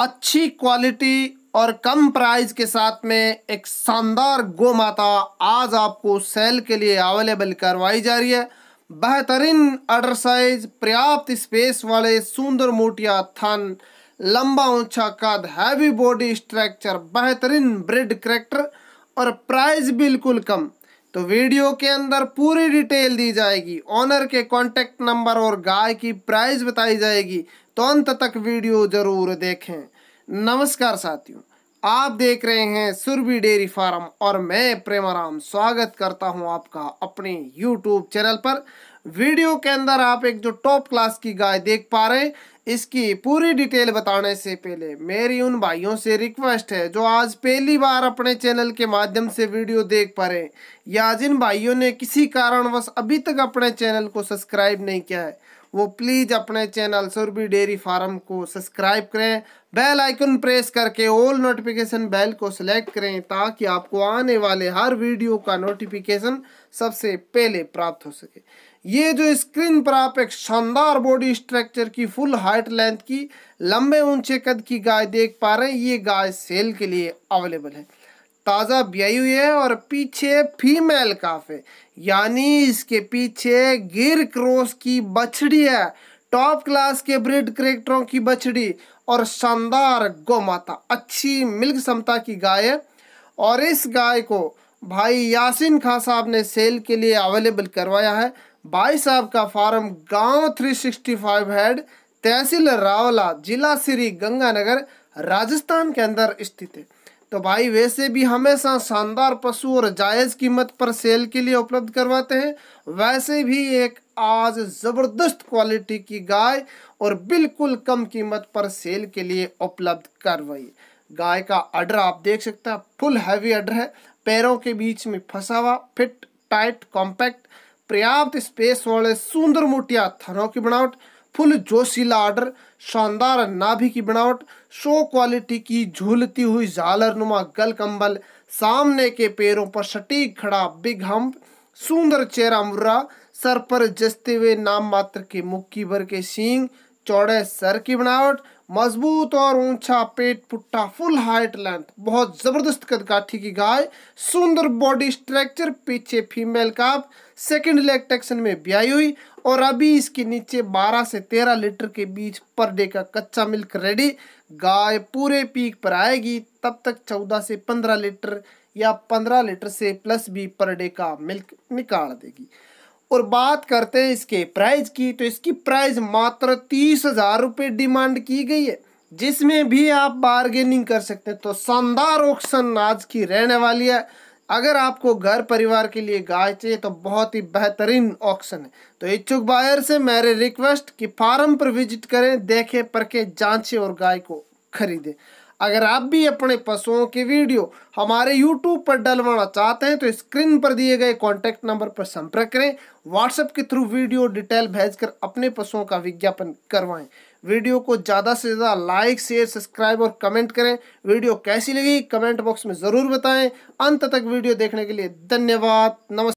अच्छी क्वालिटी और कम प्राइस के साथ में एक शानदार गो माता आज आपको सेल के लिए अवेलेबल करवाई जा रही है बेहतरीन अडर साइज पर्याप्त स्पेस वाले सुंदर मोटिया थन लंबा ऊंचा कद हैवी बॉडी स्ट्रक्चर बेहतरीन ब्रिड करेक्टर और प्राइस बिल्कुल कम तो वीडियो के अंदर पूरी डिटेल दी जाएगी ऑनर के कॉन्टेक्ट नंबर और गाय की प्राइस बताई जाएगी तो अंत तक वीडियो ज़रूर देखें नमस्कार साथियों आप देख रहे हैं सुरभि डेयरी फार्म और मैं प्रेमाराम स्वागत करता हूं आपका अपने यूट्यूब चैनल पर वीडियो के अंदर आप एक जो टॉप क्लास की गाय देख पा रहे हैं इसकी पूरी डिटेल बताने से पहले मेरी उन भाइयों से रिक्वेस्ट है जो आज पहली बार अपने चैनल के माध्यम से वीडियो देख पा रहे हैं या जिन भाइयों ने किसी कारणवश अभी तक अपने चैनल को सब्सक्राइब नहीं किया है वो प्लीज़ अपने चैनल सुरभि डेयरी फार्म को सब्सक्राइब करें बेल आइकन प्रेस करके ऑल नोटिफिकेशन बेल को सिलेक्ट करें ताकि आपको आने वाले हर वीडियो का नोटिफिकेशन सबसे पहले प्राप्त हो सके ये जो स्क्रीन पर आप एक शानदार बॉडी स्ट्रक्चर की फुल हाइट लेंथ की लंबे ऊंचे कद की गाय देख पा रहे हैं ये गाय सेल के लिए अवेलेबल है ताज़ा ब्याई हुई है और पीछे फीमेल काफ है यानी इसके पीछे गिर क्रॉस की बछड़ी है टॉप क्लास के ब्रिड करेक्टरों की बछड़ी और शानदार गौमाता अच्छी मिल्क क्षमता की गाय है और इस गाय को भाई यासिन खां साहब ने सेल के लिए अवेलेबल करवाया है भाई साहब का फार्म गांव 365 हेड तहसील रावला जिला श्री गंगानगर राजस्थान के अंदर स्थित है तो भाई वैसे भी हमेशा शानदार पशु और जायज़ कीमत पर सेल के लिए उपलब्ध करवाते हैं वैसे भी एक आज ज़बरदस्त क्वालिटी की गाय और बिल्कुल कम कीमत पर सेल के लिए उपलब्ध करवाई गाय का अडर आप देख सकते हैं फुल हैवी अडर है पैरों के बीच में फंसा हुआ फिट टाइट कॉम्पैक्ट पर्याप्त स्पेस वाले सुंदर मोटिया थरों की बनावट फुल जोशीला आर्डर शानदार नाभि की बनावट शो क्वालिटी की झूलती हुई झालर नुमा गल कम्बल सामने के पैरों पर सटीक खड़ा बिग हम्प सुंदर चेहरा मुर्रा सर पर जसते हुए नाम मात्र के मुक्की भर के सींग चौड़े सर की बनावट मजबूत और ऊंचा पेट पुट्टा फुल हाइट लेंथ बहुत ज़बरदस्त कदकाठी की गाय सुंदर बॉडी स्ट्रक्चर पीछे फीमेल काप सेकंड लेग टेक्शन में ब्याई हुई और अभी इसके नीचे 12 से 13 लीटर के बीच पर डे का कच्चा मिल्क रेडी गाय पूरे पीक पर आएगी तब तक 14 से 15 लीटर या 15 लीटर से प्लस भी पर डे का मिल्क निकाल देगी और बात करते हैं इसके प्राइस की तो इसकी प्राइस मात्र तीस हजार रुपये डिमांड की गई है जिसमें भी आप बार्गेनिंग कर सकते हैं तो शानदार ऑप्शन आज की रहने वाली है अगर आपको घर परिवार के लिए गाय चाहिए तो बहुत ही बेहतरीन ऑप्शन है तो इच्छुक बायर से मेरे रिक्वेस्ट कि फार्म पर विजिट करें देखें परखें जांचें और गाय को खरीदें अगर आप भी अपने पशुओं की वीडियो हमारे YouTube पर डलवाना चाहते हैं तो स्क्रीन पर दिए गए कॉन्टैक्ट नंबर पर संपर्क करें व्हाट्सएप के थ्रू वीडियो डिटेल भेजकर अपने पशुओं का विज्ञापन करवाएं वीडियो को ज़्यादा से ज़्यादा लाइक शेयर सब्सक्राइब और कमेंट करें वीडियो कैसी लगी कमेंट बॉक्स में ज़रूर बताएं अंत तक वीडियो देखने के लिए धन्यवाद नमस्कार